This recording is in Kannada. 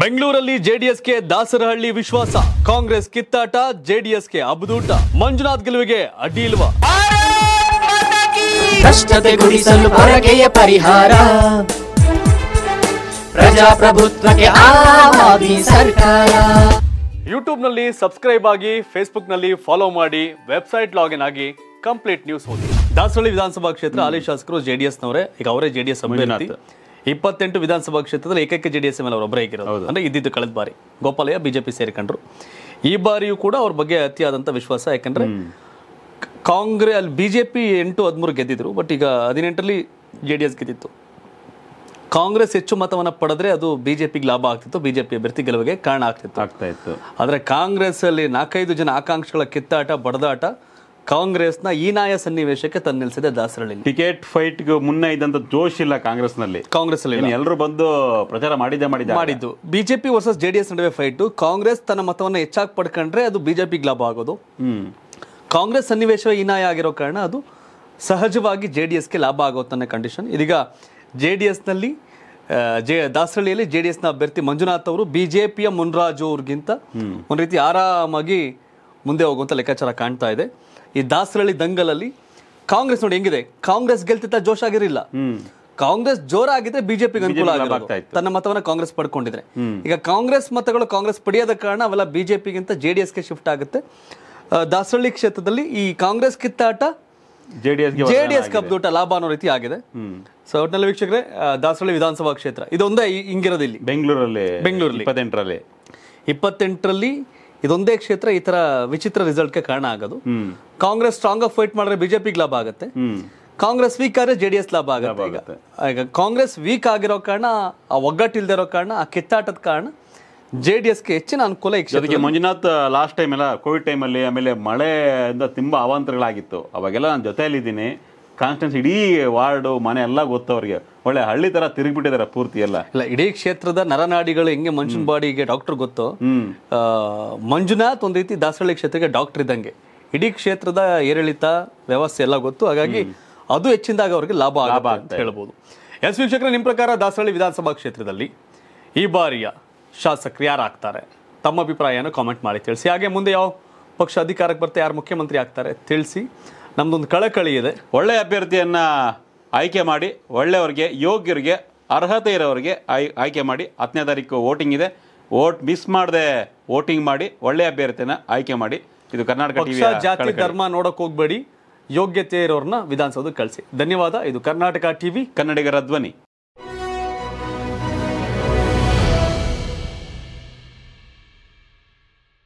ಬೆಂಗಳೂರಲ್ಲಿ ಜೆಡಿಎಸ್ಗೆ ದಾಸರಹಳ್ಳಿ ವಿಶ್ವಾಸ ಕಾಂಗ್ರೆಸ್ ಕಿತ್ತಾಟ ಜೆಡಿಎಸ್ಗೆ ಅಬ್ದೂಟ ಮಂಜುನಾಥ್ ಗೆಲುವಿಗೆ ಅಡ್ಡಿ ಇಲ್ವ ಕಷ್ಟತೆ ಗುಡಿಸಲು ಹೊರಗೆಯ ಪರಿಹಾರ ಪ್ರಜಾಪ್ರಭುತ್ವಕ್ಕೆ ಸರ್ಕಾರ ನಲ್ಲಿ ಸಬ್ಸ್ಕ್ರೈಬ್ ಆಗಿ ನಲ್ಲಿ ಫಾಲೋ ಮಾಡಿ ವೆಬ್ಸೈಟ್ ಲಾಗಿನ್ ಆಗಿ ಕಂಪ್ಲೀಟ್ ನ್ಯೂಸ್ ಓದಿ ದಾಸರಹಳ್ಳಿ ವಿಧಾನಸಭಾ ಕ್ಷೇತ್ರ ಹಾಲಿ ಶಾಸಕರು ಜೆಡಿಎಸ್ನವರೇ ಈಗ ಅವರೇ ಜೆಡಿಎಸ್ ಅಭ್ಯರ್ಥಿ ಇಪ್ಪತ್ತೆಂಟು ವಿಧಾನಸಭಾ ಕ್ಷೇತ್ರದಲ್ಲಿ ಏಕೈಕ ಜೆ ಡಿ ಎಸ್ ಅವರು ಒಬ್ಬರೇ ಆಗಿರೋದು ಅಂದರೆ ಇದ್ದಿದ್ದು ಕಳೆದ ಬಾರಿ ಗೋಪಾಲಯ್ಯ ಬಿಜೆಪಿ ಸೇರಿಕೊಂಡ್ರು ಈ ಬಾರಿಯೂ ಕೂಡ ಅವ್ರ ಬಗ್ಗೆ ಅತಿಯಾದಂಥ ವಿಶ್ವಾಸ ಯಾಕಂದರೆ ಕಾಂಗ್ರೆಸ್ ಅಲ್ಲಿ ಬಿ ಜೆ ಪಿ ಎಂಟು ಹದಿಮೂರು ಗೆದ್ದಿದ್ರು ಬಟ್ ಈಗ ಹದಿನೆಂಟರಲ್ಲಿ ಜೆ ಡಿ ಎಸ್ ಗೆದ್ದಿತ್ತು ಕಾಂಗ್ರೆಸ್ ಹೆಚ್ಚು ಮತವನ್ನು ಪಡೆದ್ರೆ ಅದು ಬಿಜೆಪಿಗೆ ಲಾಭ ಆಗ್ತಿತ್ತು ಬಿಜೆಪಿ ಅಭ್ಯರ್ಥಿ ಗೆಲುವಿಗೆ ಕಾರಣ ಆಗ್ತಿತ್ತು ಆಗ್ತಾ ಇತ್ತು ಆದರೆ ಕಾಂಗ್ರೆಸ್ ಅಲ್ಲಿ ನಾಲ್ಕೈದು ಜನ ಆಕಾಂಕ್ಷಿಗಳ ಕಿತ್ತಾಟ ಬಡದಾಟ ಕಾಂಗ್ರೆಸ್ನ ಈನಾಯ ಸನ್ನಿವೇಶಕ್ಕೆ ತನ್ನ ತನ್ನಿಲ್ಸಿದೆ ದಾಸರಳ್ಳಿ ಟಿಕೆಟ್ ಫೈಟ್ ಮುನ್ನ ಇದ್ದಂತ ಜೋಶ್ ಇಲ್ಲ ಕಾಂಗ್ರೆಸ್ನಲ್ಲಿ ಕಾಂಗ್ರೆಸ್ ಅಲ್ಲಿ ಎಲ್ಲರೂ ಬಂದು ಪ್ರಚಾರ ಮಾಡಿದ್ದೆ ಮಾಡಿದ್ದೆ ಮಾಡಿದ್ದು ಬಿಜೆಪಿ ವರ್ಸಸ್ ಜೆಡಿಎಸ್ ನಡುವೆ ಫೈಟ್ ಕಾಂಗ್ರೆಸ್ ತನ್ನ ಮತವನ್ನು ಹೆಚ್ಚಾಗಿ ಪಡ್ಕೊಂಡ್ರೆ ಅದು ಬಿಜೆಪಿಗೆ ಲಾಭ ಆಗೋದು ಕಾಂಗ್ರೆಸ್ ಸನ್ನಿವೇಶವೇ ಹೀನಾಯ ಆಗಿರೋ ಕಾರಣ ಅದು ಸಹಜವಾಗಿ ಜೆ ಡಿ ಎಸ್ಗೆ ಲಾಭ ಆಗೋ ಕಂಡೀಷನ್ ಇದೀಗ ಜೆ ಡಿ ಎಸ್ನಲ್ಲಿ ಜೆ ದಾಸರಳ್ಳಿಯಲ್ಲಿ ಜೆ ಡಿ ಎಸ್ನ ಅಭ್ಯರ್ಥಿ ಮಂಜುನಾಥ್ ಅವರು ಬಿ ಜೆ ಪಿಯ ಮುನ್ರಾಜು ಅವ್ರಿಗಿಂತ ಒಂದು ರೀತಿ ಆರಾಮಾಗಿ ಮುಂದೆ ಹೋಗುವಂಥ ಲೆಕ್ಕಾಚಾರ ಕಾಣ್ತಾ ಇದೆ ಈ ದಾಸರಳ್ಳಿ ದಂಗಲಲ್ಲಿ ಕಾಂಗ್ರೆಸ್ ನೋಡಿ ಹೆಂಗಿದೆ ಕಾಂಗ್ರೆಸ್ ಗೆಲ್ತಿದ್ದ ಜೋಶ್ ಆಗಿರಲಿಲ್ಲ ಕಾಂಗ್ರೆಸ್ ಜೋರಾಗಿದ್ರೆ ಬಿಜೆಪಿಗೆ ಅನುಕೂಲ ತನ್ನ ಮತವನ್ನ ಕಾಂಗ್ರೆಸ್ ಪಡ್ಕೊಂಡಿದ್ರೆ ಈಗ ಕಾಂಗ್ರೆಸ್ ಮತಗಳು ಕಾಂಗ್ರೆಸ್ ಪಡೆಯದ ಕಾರಣ ಅವೆಲ್ಲ ಬಿಜೆಪಿಗಿಂತ ಜೆಡಿಎಸ್ಗೆ ಶಿಫ್ಟ್ ಆಗುತ್ತೆ ದಾಸರಳ್ಳಿ ಕ್ಷೇತ್ರದಲ್ಲಿ ಈ ಕಾಂಗ್ರೆಸ್ ಕಿತ್ತಾಟ ಜೆಡಿಎಸ್ ಜೆಡಿಎಸ್ ಕಬ್ದೂಟ ಲಾಭ ಅನ್ನೋ ರೀತಿ ಆಗಿದೆ ಸೊ ಒಟ್ಟಿನಲ್ಲಿ ವೀಕ್ಷಕರೇ ದಾಸರಳ್ಳಿ ವಿಧಾನಸಭಾ ಕ್ಷೇತ್ರ ಇದೊಂದೇ ಹಿಂಗಿರೋದಿಲ್ಲಿ ಬೆಂಗಳೂರಲ್ಲಿ ಬೆಂಗಳೂರಲ್ಲಿ ಇಪ್ಪತ್ತೆಂಟರಲ್ಲಿ ಇಪ್ಪತ್ತೆಂಟರಲ್ಲಿ ಇದೊಂದೇ ಕ್ಷೇತ್ರ ಈ ತರ ವಿಚಿತ್ರ ರಿಸಲ್ಟ್ ಗೆ ಕಾರಣ ಆಗೋದು ಕಾಂಗ್ರೆಸ್ ಸ್ಟ್ರಾಂಗ್ ಆಫ್ ಫೈಟ್ ಮಾಡಿದ್ರೆ ಬಿಜೆಪಿ ಲಾಭ ಆಗುತ್ತೆ ಕಾಂಗ್ರೆಸ್ ವೀಕ್ ಆದ್ರೆ ಜೆ ಡಿ ಎಸ್ ಲಾಭ ಆಗುತ್ತೆ ಈಗ ಕಾಂಗ್ರೆಸ್ ವೀಕ್ ಆಗಿರೋ ಕಾರಣ ಆ ಒಗ್ಗಟ್ಟಿಲ್ದೇ ಇರೋ ಕಾರಣ ಆ ಕಿತ್ತಾಟದ ಕಾರಣ ಜೆ ಡಿ ಹೆಚ್ಚಿನ ಅನುಕೂಲ ಜೊತೆಗೆ ಮಂಜುನಾಥ್ ಲಾಸ್ಟ್ ಟೈಮ್ ಎಲ್ಲ ಕೋವಿಡ್ ಟೈಮಲ್ಲಿ ಆಮೇಲೆ ಮಳೆಯಿಂದ ತುಂಬಾ ಅವಾಂತರಗಳಾಗಿತ್ತು ಅವಾಗೆಲ್ಲ ನಾನು ಜೊತೆಯಲ್ಲಿದ್ದೀನಿ ಕಾನ್ಸ್ಟೆನ್ಸ್ ಇಡೀ ವಾರ್ಡು ಮನೆ ಎಲ್ಲ ಗೊತ್ತು ಅವರಿಗೆ ಒಳ್ಳೆ ಹಳ್ಳಿ ತರ ತಿರುಗಿಬಿಟ್ಟಿದ್ದಾರೆ ಪೂರ್ತಿ ಎಲ್ಲ ಇಲ್ಲ ಇಡೀ ಕ್ಷೇತ್ರದ ನರನಾಡಿಗಳು ಹೆಂಗೆ ಮನುಷ್ಯನ ಬಾಡಿಗೆ ಡಾಕ್ಟರ್ ಗೊತ್ತು ಮಂಜುನಾಥ್ ಒಂದು ರೀತಿ ದಾಸಹಳ್ಳಿ ಕ್ಷೇತ್ರಕ್ಕೆ ಡಾಕ್ಟರ್ ಇದ್ದಂಗೆ ಇಡೀ ಕ್ಷೇತ್ರದ ಏರಿಳಿತ ವ್ಯವಸ್ಥೆ ಎಲ್ಲ ಗೊತ್ತು ಹಾಗಾಗಿ ಅದು ಹೆಚ್ಚಿನದಾಗ ಅವ್ರಿಗೆ ಲಾಭ ಲಾಭ ಅಂತ ಹೇಳ್ಬೋದು ಎಸ್ ವೀಕ್ಷಕರ ನಿಮ್ಮ ಪ್ರಕಾರ ದಾಸಹಳ್ಳಿ ವಿಧಾನಸಭಾ ಕ್ಷೇತ್ರದಲ್ಲಿ ಈ ಬಾರಿಯ ಶಾಸಕರು ಯಾರಾಗ್ತಾರೆ ತಮ್ಮ ಅಭಿಪ್ರಾಯನ ಕಾಮೆಂಟ್ ಮಾಡಿ ತಿಳಿಸಿ ಹಾಗೆ ಮುಂದೆ ಯಾವ ಪಕ್ಷ ಅಧಿಕಾರಕ್ಕೆ ಬರ್ತಾ ಯಾರು ಮುಖ್ಯಮಂತ್ರಿ ಆಗ್ತಾರೆ ತಿಳಿಸಿ ನಮ್ದೊಂದು ಕಳಕಳಿ ಇದೆ ಒಳ್ಳೆ ಅಭ್ಯರ್ಥಿಯನ್ನ ಆಯ್ಕೆ ಮಾಡಿ ಒಳ್ಳೆಯವರಿಗೆ ಯೋಗ್ಯರಿಗೆ ಅರ್ಹತೆ ಇರೋರಿಗೆ ಆಯ್ ಆಯ್ಕೆ ಮಾಡಿ ಹತ್ತನೇ ತಾರೀಕು ವೋಟಿಂಗ್ ಇದೆ ವೋಟ್ ಮಿಸ್ ಮಾಡದೆ ವೋಟಿಂಗ್ ಮಾಡಿ ಒಳ್ಳೆ ಅಭ್ಯರ್ಥಿನ ಆಯ್ಕೆ ಮಾಡಿ ಇದು ಕರ್ನಾಟಕ ಜಾತಿ ಧರ್ಮ ನೋಡಕ್ ಹೋಗ್ಬೇಡಿ ಯೋಗ್ಯತೆ ಇರೋರ್ನ ವಿಧಾನಸೌಧಕ್ಕೆ ಕಳಿಸಿ ಧನ್ಯವಾದ ಇದು ಕರ್ನಾಟಕ ಟಿವಿ ಕನ್ನಡಿಗರ ಧ್ವನಿ